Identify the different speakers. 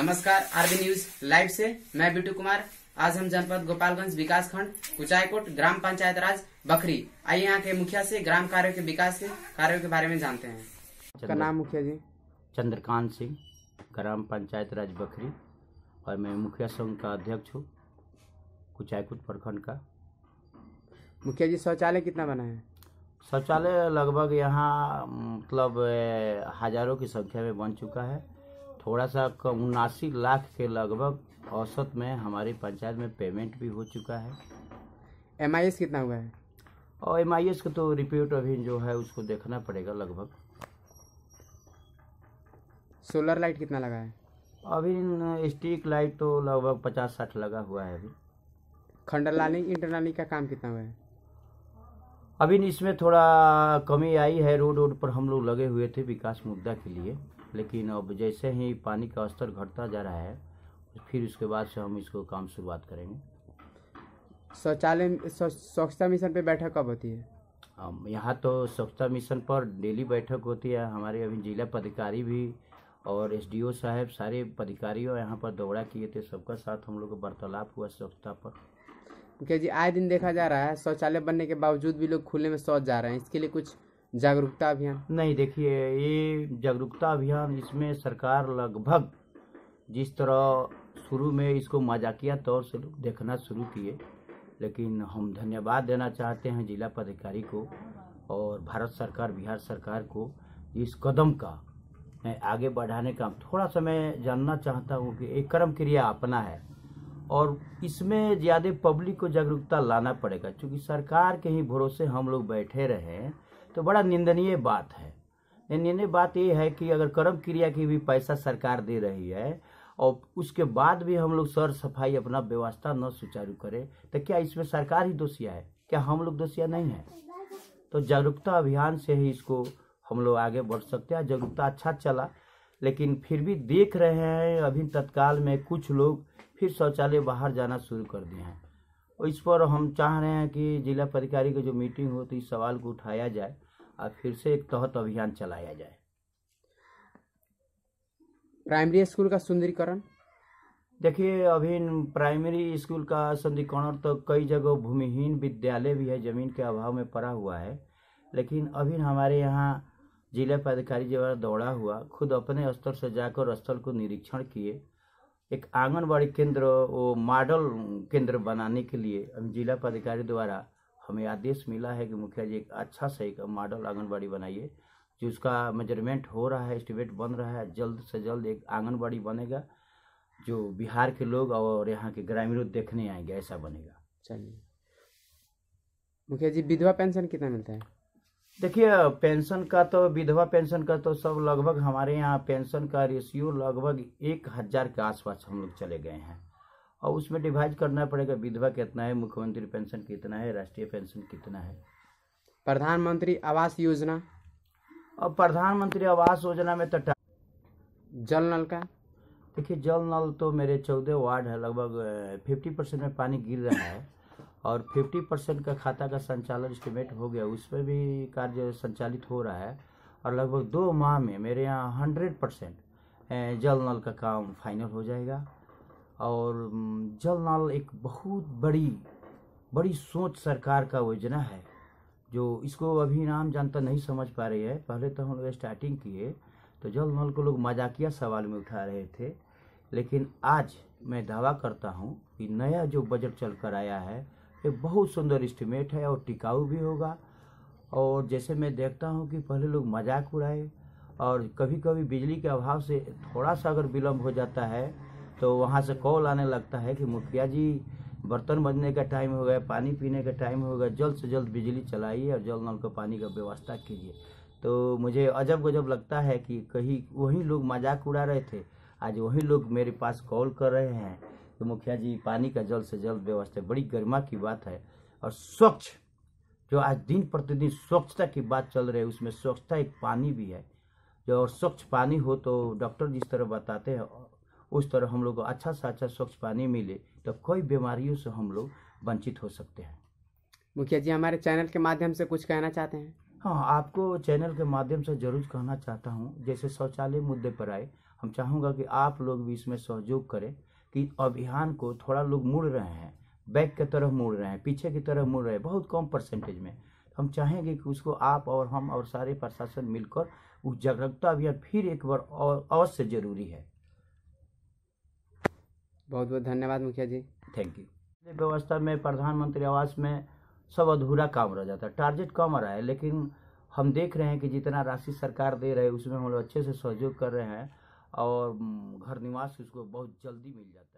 Speaker 1: नमस्कार RB news live से मैं बिटू कुमार आज हम जनपद गोपालगंज विकास खंड कुचायकोट ग्राम पंचायत राज बखरी आइए यहाँ के मुखिया से ग्राम कार्यों के विकास के कार्यों के बारे में जानते हैं
Speaker 2: आपका नाम मुखिया जी चंद्रकांत सिंह ग्राम पंचायत राज बखरी और मैं मुखिया संघ का अध्यक्ष हूँ कुचायकोट प्रखंड का
Speaker 1: मुखिया जी शौचालय कितना बना है
Speaker 2: शौचालय लगभग यहाँ मतलब हजारों की संख्या में बन चुका है थोड़ा सा कम उनासी लाख के लगभग औसत में हमारी पंचायत में पेमेंट भी हो चुका है एम कितना हुआ है और एम आई एस का तो रिपोर्ट अभी जो है उसको देखना पड़ेगा लगभग सोलर लाइट कितना लगा है अभी स्टिक लाइट तो लगभग पचास साठ लगा हुआ है अभी खंडर लाइनिंग का काम कितना हुआ है अभी इसमें थोड़ा कमी आई है रोड रोड पर हम लोग लगे हुए थे विकास मुद्दा के लिए लेकिन अब जैसे ही पानी का स्तर घटता जा रहा है फिर उसके बाद से हम इसको काम शुरुआत करेंगे
Speaker 1: शौचालय स्वच्छता मिशन पे बैठक कब होती है
Speaker 2: हम यहाँ तो स्वच्छता मिशन पर डेली बैठक होती है हमारे अभी जिला पदाधिकारी भी और एसडीओ साहब सारे पदाधिकारियों यहाँ पर दौड़ा किए थे सबका साथ हम लोग वार्तालाप हुआ स्वच्छता पर क्योंकि
Speaker 1: जी आए दिन देखा जा रहा है शौचालय बनने के बावजूद भी लोग खुले में शौच जा रहे हैं इसके लिए कुछ जागरूकता
Speaker 2: अभियान नहीं देखिए ये जागरूकता अभियान इसमें सरकार लगभग जिस तरह शुरू में इसको मजाकिया तौर से लोग देखना शुरू किए लेकिन हम धन्यवाद देना चाहते हैं जिला पदाधिकारी को और भारत सरकार बिहार सरकार को इस कदम का आगे बढ़ाने का थोड़ा सा मैं जानना चाहता हूँ कि एक कर्म क्रिया अपना है और इसमें ज़्यादा पब्लिक को जागरूकता लाना पड़ेगा क्योंकि सरकार के ही भरोसे हम लोग बैठे रहें तो बड़ा निंदनीय बात है निंदनीय बात ये है कि अगर कर्म क्रिया की भी पैसा सरकार दे रही है और उसके बाद भी हम लोग सर सफाई अपना व्यवस्था न सुचारू करें तो क्या इसमें सरकार ही दोषिया है क्या हम लोग दोषिया नहीं है तो जागरूकता अभियान से ही इसको हम लोग आगे बढ़ सकते हैं जागरूकता अच्छा चला लेकिन फिर भी देख रहे हैं अभी तत्काल में कुछ लोग फिर शौचालय बाहर जाना शुरू कर दिए हैं और इस पर हम चाह रहे हैं कि जिला पदाधिकारी की जो मीटिंग हो तो इस सवाल को उठाया जाए और फिर से एक तहत अभियान चलाया जाए
Speaker 1: प्राइमरी स्कूल का
Speaker 2: सुंदरीकरण देखिए अभी प्राइमरी स्कूल का सुंदरीकरण तो कई जगह भूमिहीन विद्यालय भी है ज़मीन के अभाव में पड़ा हुआ है लेकिन अभी हमारे यहाँ जिला पदाधिकारी जो दौड़ा हुआ खुद अपने स्तर से जाकर स्थल को निरीक्षण किए एक आंगनबाड़ी केंद्र वो मॉडल केंद्र बनाने के लिए जिला पदाधिकारी द्वारा हमें आदेश मिला है कि मुखिया जी एक अच्छा सा एक मॉडल आंगनबाड़ी बनाइए जिसका मेजरमेंट हो रहा है एस्टिमेट बन रहा है जल्द से जल्द एक आंगनबाड़ी बनेगा जो बिहार के लोग और यहाँ के ग्रामीण देखने आएंगे ऐसा बनेगा चलिए
Speaker 1: मुखिया जी विधवा पेंशन कितना मिलता है
Speaker 2: देखिए पेंशन का तो विधवा पेंशन का तो सब लगभग हमारे यहाँ पेंशन का रेशियो लगभग एक हज़ार के आसपास हम लोग चले गए हैं और उसमें डिवाइड करना पड़ेगा विधवा कितना है मुख्यमंत्री पेंशन कितना है राष्ट्रीय पेंशन कितना है प्रधानमंत्री आवास योजना और प्रधानमंत्री आवास योजना में तो जल नल का देखिए जल नल तो मेरे चौदह वार्ड है लगभग फिफ्टी परसेंट में पानी गिर रहा है और फिफ्टी परसेंट का खाता का संचालन इस्टीमेट हो गया उसमें भी कार्य संचालित हो रहा है और लगभग दो माह में मेरे यहाँ हंड्रेड परसेंट जल नल का काम फाइनल हो जाएगा और जल नल एक बहुत बड़ी बड़ी सोच सरकार का योजना है जो इसको अभी नाम जानता नहीं समझ पा रही है पहले तो हम लोग स्टार्टिंग किए तो जल नल को लोग मजाकिया सवाल में उठा रहे थे लेकिन आज मैं दावा करता हूँ कि नया जो बजट चल कर आया है ये बहुत सुंदर इस्टीमेट है और टिकाऊ भी होगा और जैसे मैं देखता हूँ कि पहले लोग मजाक उड़ाए और कभी कभी बिजली के अभाव से थोड़ा सा अगर विलम्ब हो जाता है तो वहाँ से कॉल आने लगता है कि मुखिया जी बर्तन बजने का टाइम हो गया पानी पीने का टाइम हो गया जल्द से जल्द बिजली चलाइए और जल नल का पानी का व्यवस्था कीजिए तो मुझे अजब गजब लगता है कि कहीं वही लोग मजाक उड़ा रहे थे आज वही लोग मेरे पास कॉल कर रहे हैं तो मुखिया जी पानी का जल्द से जल्द व्यवस्था बड़ी गर्मा की बात है और स्वच्छ जो आज दिन प्रतिदिन स्वच्छता की बात चल रही है उसमें स्वच्छता एक पानी भी है जो स्वच्छ पानी हो तो डॉक्टर जिस तरह बताते हैं उस तरह हम लोग अच्छा सा अच्छा स्वच्छ पानी मिले तो कोई बीमारियों से हम लोग वंचित हो सकते हैं
Speaker 1: मुखिया जी हमारे चैनल के माध्यम से कुछ कहना चाहते हैं
Speaker 2: हाँ आपको चैनल के माध्यम से जरूर कहना चाहता हूँ जैसे शौचालय मुद्दे पर आए हम चाहूँगा कि आप लोग भी इसमें सहयोग करें कि अभियान को थोड़ा लोग मुड़ रहे हैं बैक की तरफ मुड़ रहे हैं पीछे की तरफ मुड़ रहे हैं बहुत कम परसेंटेज में हम चाहेंगे कि उसको आप और हम और सारे प्रशासन मिलकर उस जागरूकता अभियान फिर एक बार और अवश्य जरूरी है बहुत बहुत धन्यवाद मुखिया जी थैंक यू व्यवस्था में प्रधानमंत्री आवास में सब अधूरा काम रह जाता है टारगेट कम रहा है लेकिन हम देख रहे हैं कि जितना राशि सरकार दे रही है उसमें हम लोग अच्छे से सहयोग कर रहे हैं और हम्म, घर निवास उसको बहुत जल्दी मिल जाता है